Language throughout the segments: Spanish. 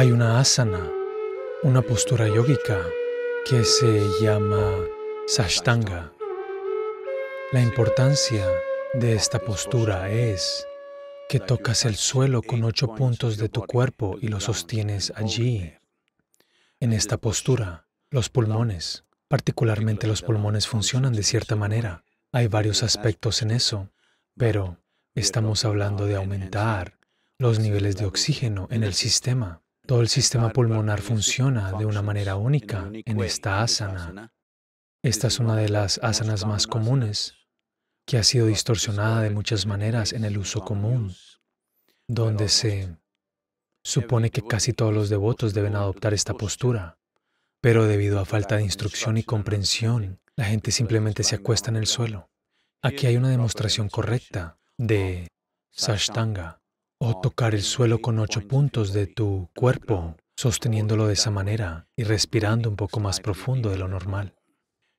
hay una asana, una postura yógica que se llama Sashtanga. La importancia de esta postura es que tocas el suelo con ocho puntos de tu cuerpo y lo sostienes allí. En esta postura, los pulmones, particularmente los pulmones, funcionan de cierta manera. Hay varios aspectos en eso, pero estamos hablando de aumentar los niveles de oxígeno en el sistema. Todo el sistema pulmonar funciona de una manera única en esta asana. Esta es una de las asanas más comunes que ha sido distorsionada de muchas maneras en el uso común, donde se supone que casi todos los devotos deben adoptar esta postura, pero debido a falta de instrucción y comprensión, la gente simplemente se acuesta en el suelo. Aquí hay una demostración correcta de Sashtanga o tocar el suelo con ocho puntos de tu cuerpo, sosteniéndolo de esa manera y respirando un poco más profundo de lo normal.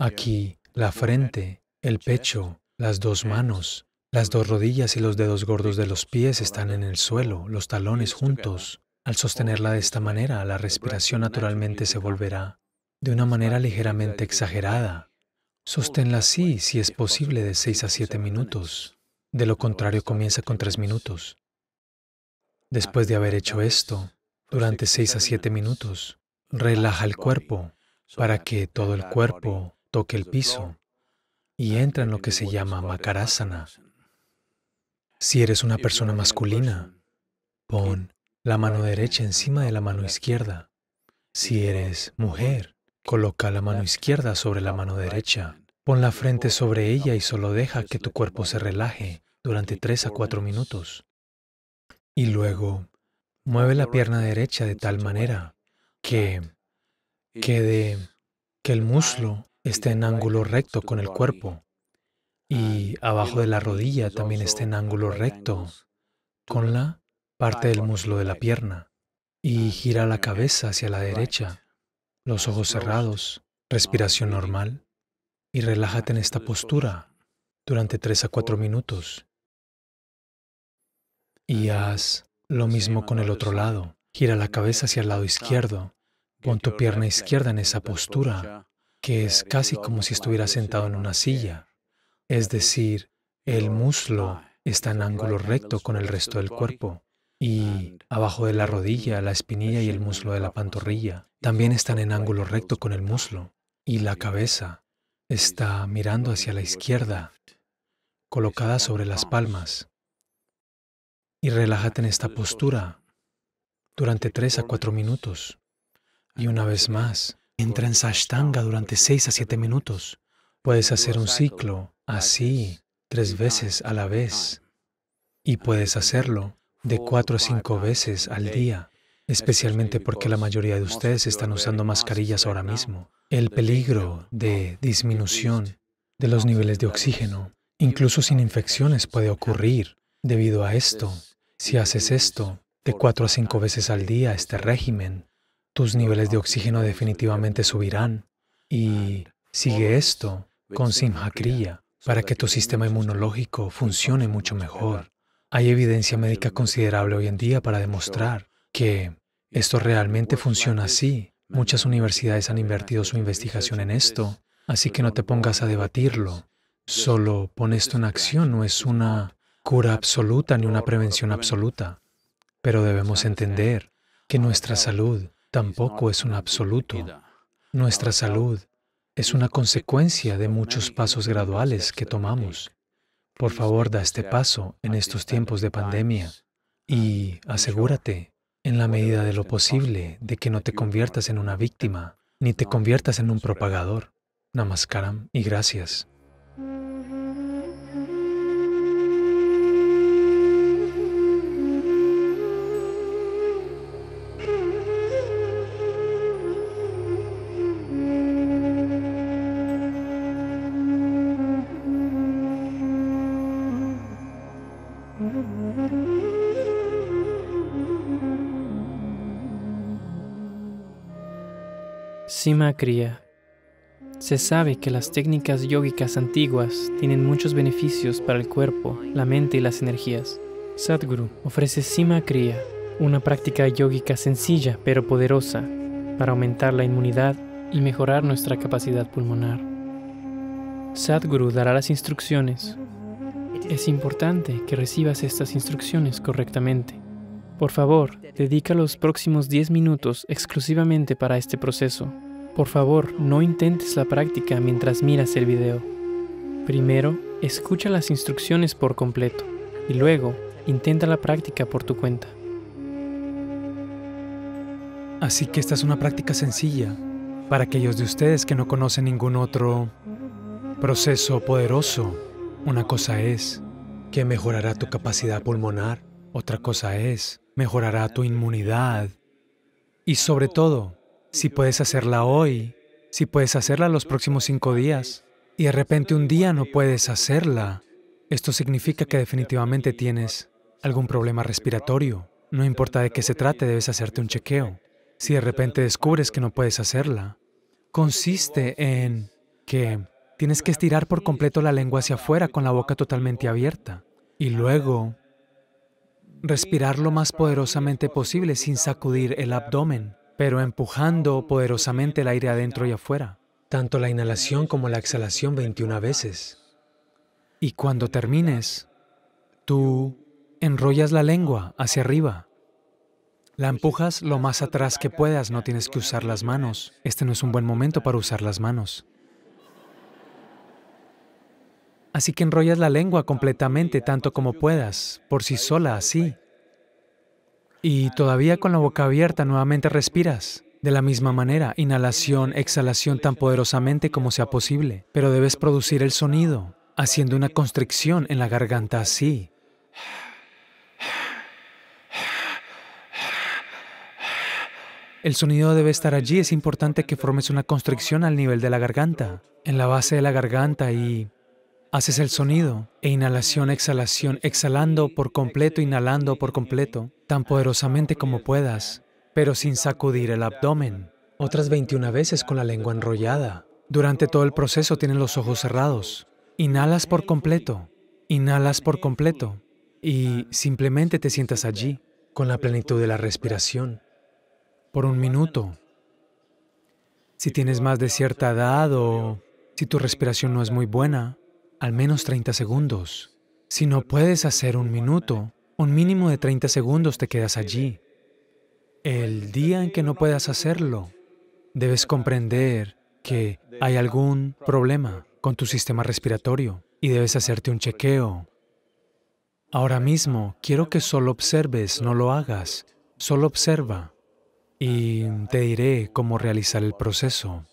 Aquí, la frente, el pecho, las dos manos, las dos rodillas y los dedos gordos de los pies están en el suelo, los talones juntos. Al sostenerla de esta manera, la respiración naturalmente se volverá de una manera ligeramente exagerada. Sosténla así, si es posible, de 6 a siete minutos. De lo contrario, comienza con tres minutos. Después de haber hecho esto, durante seis a siete minutos, relaja el cuerpo para que todo el cuerpo toque el piso y entra en lo que se llama Makarasana. Si eres una persona masculina, pon la mano derecha encima de la mano izquierda. Si eres mujer, coloca la mano izquierda sobre la mano derecha. Pon la frente sobre ella y solo deja que tu cuerpo se relaje durante tres a cuatro minutos. Y luego mueve la pierna derecha de tal manera que quede que el muslo esté en ángulo recto con el cuerpo y abajo de la rodilla también esté en ángulo recto con la parte del muslo de la pierna. Y gira la cabeza hacia la derecha, los ojos cerrados, respiración normal y relájate en esta postura durante tres a cuatro minutos. Y haz lo mismo con el otro lado. Gira la cabeza hacia el lado izquierdo. Pon tu pierna izquierda en esa postura, que es casi como si estuvieras sentado en una silla. Es decir, el muslo está en ángulo recto con el resto del cuerpo. Y abajo de la rodilla, la espinilla y el muslo de la pantorrilla también están en ángulo recto con el muslo. Y la cabeza está mirando hacia la izquierda, colocada sobre las palmas. Y relájate en esta postura durante 3 a 4 minutos. Y una vez más, entra en Sashtanga durante seis a siete minutos. Puedes hacer un ciclo así, tres veces a la vez. Y puedes hacerlo de cuatro a 5 veces al día, especialmente porque la mayoría de ustedes están usando mascarillas ahora mismo. El peligro de disminución de los niveles de oxígeno, incluso sin infecciones, puede ocurrir debido a esto. Si haces esto de cuatro a cinco veces al día, este régimen, tus niveles de oxígeno definitivamente subirán. Y sigue esto con sin para que tu sistema inmunológico funcione mucho mejor. Hay evidencia médica considerable hoy en día para demostrar que esto realmente funciona así. Muchas universidades han invertido su investigación en esto, así que no te pongas a debatirlo. Solo pon esto en acción, no es una cura absoluta ni una prevención absoluta, pero debemos entender que nuestra salud tampoco es un absoluto. Nuestra salud es una consecuencia de muchos pasos graduales que tomamos. Por favor, da este paso en estos tiempos de pandemia y asegúrate, en la medida de lo posible, de que no te conviertas en una víctima ni te conviertas en un propagador. Namaskaram y gracias. Sima Kriya. Se sabe que las técnicas yógicas antiguas tienen muchos beneficios para el cuerpo, la mente y las energías. Sadhguru ofrece Sima Kriya, una práctica yógica sencilla pero poderosa para aumentar la inmunidad y mejorar nuestra capacidad pulmonar. Sadhguru dará las instrucciones. Es importante que recibas estas instrucciones correctamente. Por favor, dedica los próximos 10 minutos exclusivamente para este proceso. Por favor, no intentes la práctica mientras miras el video. Primero, escucha las instrucciones por completo y luego intenta la práctica por tu cuenta. Así que esta es una práctica sencilla para aquellos de ustedes que no conocen ningún otro proceso poderoso. Una cosa es que mejorará tu capacidad pulmonar, otra cosa es mejorará tu inmunidad y sobre todo si puedes hacerla hoy, si puedes hacerla los próximos cinco días, y de repente un día no puedes hacerla, esto significa que definitivamente tienes algún problema respiratorio. No importa de qué se trate, debes hacerte un chequeo. Si de repente descubres que no puedes hacerla, consiste en que tienes que estirar por completo la lengua hacia afuera con la boca totalmente abierta y luego respirar lo más poderosamente posible sin sacudir el abdomen pero empujando poderosamente el aire adentro y afuera, tanto la inhalación como la exhalación 21 veces. Y cuando termines, tú enrollas la lengua hacia arriba. La empujas lo más atrás que puedas, no tienes que usar las manos. Este no es un buen momento para usar las manos. Así que enrollas la lengua completamente tanto como puedas, por sí sola, así. Y todavía con la boca abierta nuevamente respiras. De la misma manera, inhalación, exhalación tan poderosamente como sea posible, pero debes producir el sonido, haciendo una constricción en la garganta así. El sonido debe estar allí, es importante que formes una constricción al nivel de la garganta, en la base de la garganta y Haces el sonido e inhalación, exhalación, exhalando por completo, inhalando por completo, tan poderosamente como puedas, pero sin sacudir el abdomen. Otras 21 veces con la lengua enrollada. Durante todo el proceso tienes los ojos cerrados. Inhalas por completo, inhalas por completo y simplemente te sientas allí con la plenitud de la respiración por un minuto. Si tienes más de cierta edad o si tu respiración no es muy buena, al menos 30 segundos. Si no puedes hacer un minuto, un mínimo de 30 segundos te quedas allí. El día en que no puedas hacerlo, debes comprender que hay algún problema con tu sistema respiratorio y debes hacerte un chequeo. Ahora mismo quiero que solo observes, no lo hagas, solo observa y te diré cómo realizar el proceso.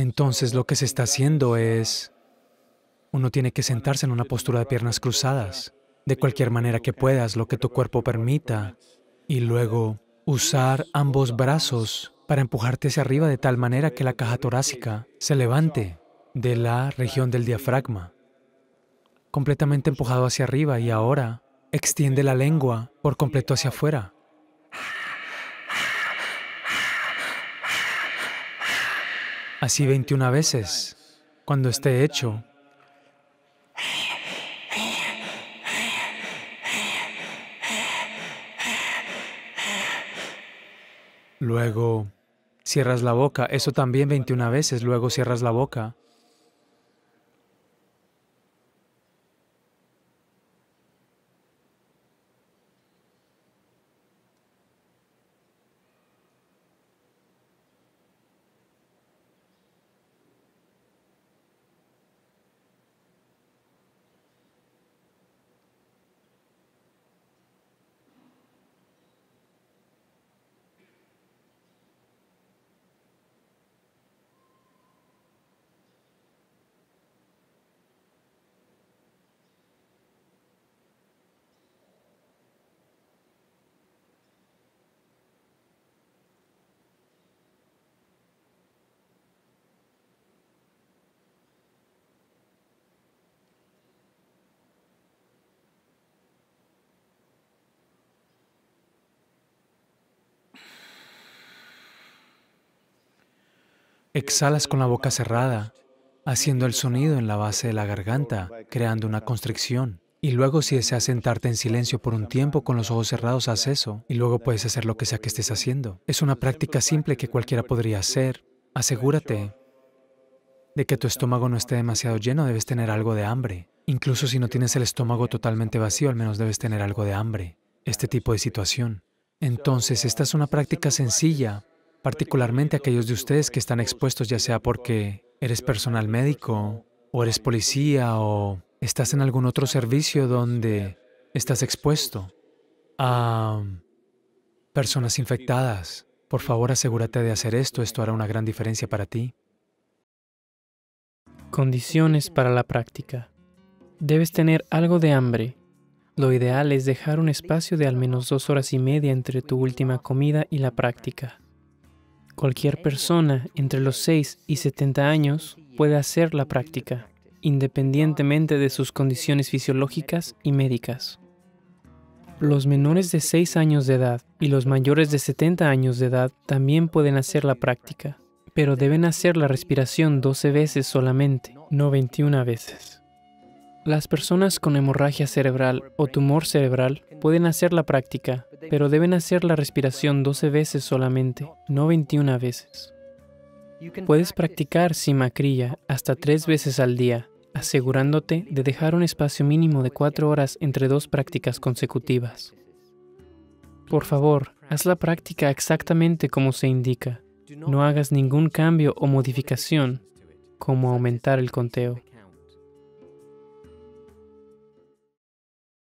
Entonces lo que se está haciendo es, uno tiene que sentarse en una postura de piernas cruzadas, de cualquier manera que puedas, lo que tu cuerpo permita, y luego usar ambos brazos para empujarte hacia arriba de tal manera que la caja torácica se levante de la región del diafragma, completamente empujado hacia arriba y ahora extiende la lengua por completo hacia afuera. así 21 veces. Cuando esté hecho, luego cierras la boca, eso también 21 veces, luego cierras la boca. Exhalas con la boca cerrada, haciendo el sonido en la base de la garganta, creando una constricción. Y luego si deseas sentarte en silencio por un tiempo con los ojos cerrados, haz eso. Y luego puedes hacer lo que sea que estés haciendo. Es una práctica simple que cualquiera podría hacer. Asegúrate de que tu estómago no esté demasiado lleno, debes tener algo de hambre. Incluso si no tienes el estómago totalmente vacío, al menos debes tener algo de hambre. Este tipo de situación. Entonces, esta es una práctica sencilla particularmente aquellos de ustedes que están expuestos ya sea porque eres personal médico o eres policía o estás en algún otro servicio donde estás expuesto a personas infectadas. Por favor, asegúrate de hacer esto, esto hará una gran diferencia para ti. Condiciones para la práctica. Debes tener algo de hambre. Lo ideal es dejar un espacio de al menos dos horas y media entre tu última comida y la práctica. Cualquier persona entre los 6 y 70 años puede hacer la práctica, independientemente de sus condiciones fisiológicas y médicas. Los menores de 6 años de edad y los mayores de 70 años de edad también pueden hacer la práctica, pero deben hacer la respiración 12 veces solamente, no 21 veces. Las personas con hemorragia cerebral o tumor cerebral pueden hacer la práctica, pero deben hacer la respiración 12 veces solamente, no 21 veces. Puedes practicar simakriya hasta tres veces al día, asegurándote de dejar un espacio mínimo de cuatro horas entre dos prácticas consecutivas. Por favor, haz la práctica exactamente como se indica. No hagas ningún cambio o modificación, como aumentar el conteo.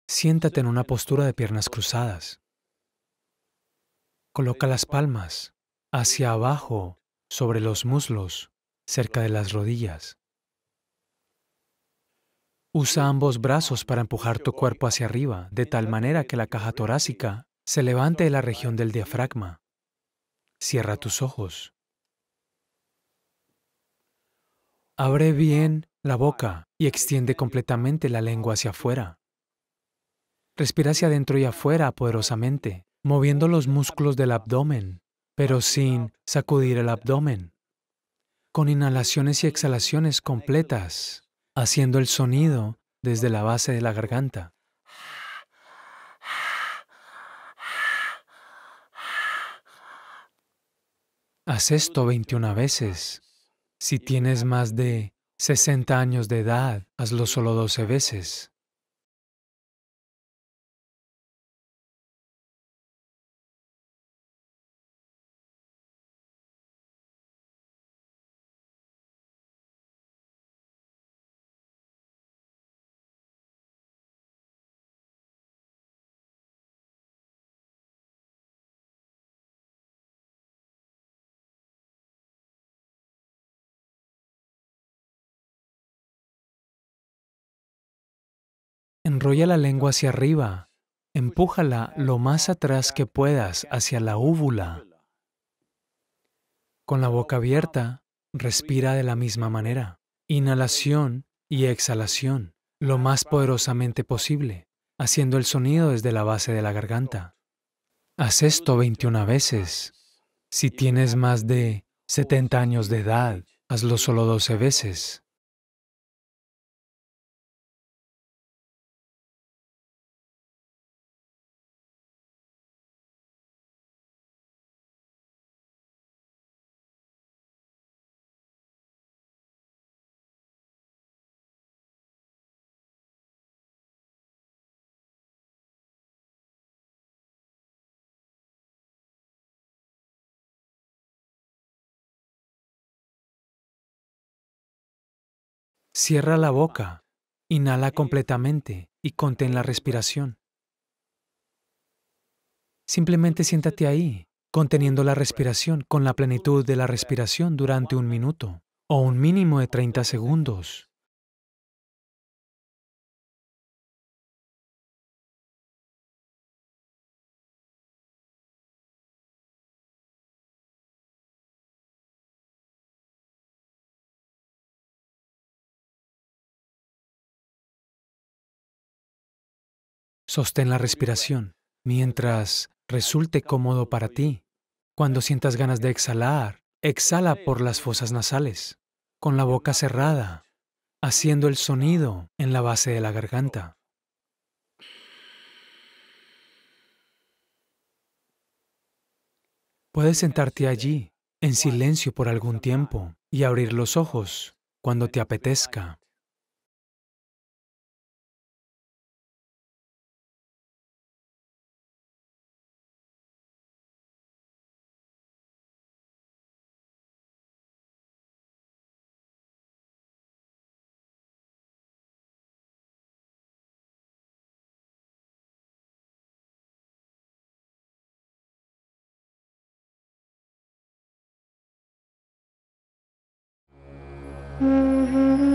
Siéntate en una postura de piernas cruzadas. Coloca las palmas hacia abajo sobre los muslos, cerca de las rodillas. Usa ambos brazos para empujar tu cuerpo hacia arriba, de tal manera que la caja torácica se levante de la región del diafragma. Cierra tus ojos. Abre bien la boca y extiende completamente la lengua hacia afuera. Respira hacia adentro y afuera poderosamente moviendo los músculos del abdomen, pero sin sacudir el abdomen, con inhalaciones y exhalaciones completas, haciendo el sonido desde la base de la garganta. Haz esto 21 veces. Si tienes más de 60 años de edad, hazlo solo 12 veces. Enrolla la lengua hacia arriba. Empújala lo más atrás que puedas hacia la úvula. Con la boca abierta, respira de la misma manera. Inhalación y exhalación, lo más poderosamente posible, haciendo el sonido desde la base de la garganta. Haz esto 21 veces. Si tienes más de 70 años de edad, hazlo solo 12 veces. Cierra la boca, inhala completamente y contén la respiración. Simplemente siéntate ahí, conteniendo la respiración con la plenitud de la respiración durante un minuto o un mínimo de 30 segundos. Sostén la respiración mientras resulte cómodo para ti. Cuando sientas ganas de exhalar, exhala por las fosas nasales, con la boca cerrada, haciendo el sonido en la base de la garganta. Puedes sentarte allí, en silencio por algún tiempo, y abrir los ojos cuando te apetezca. Mm-hmm.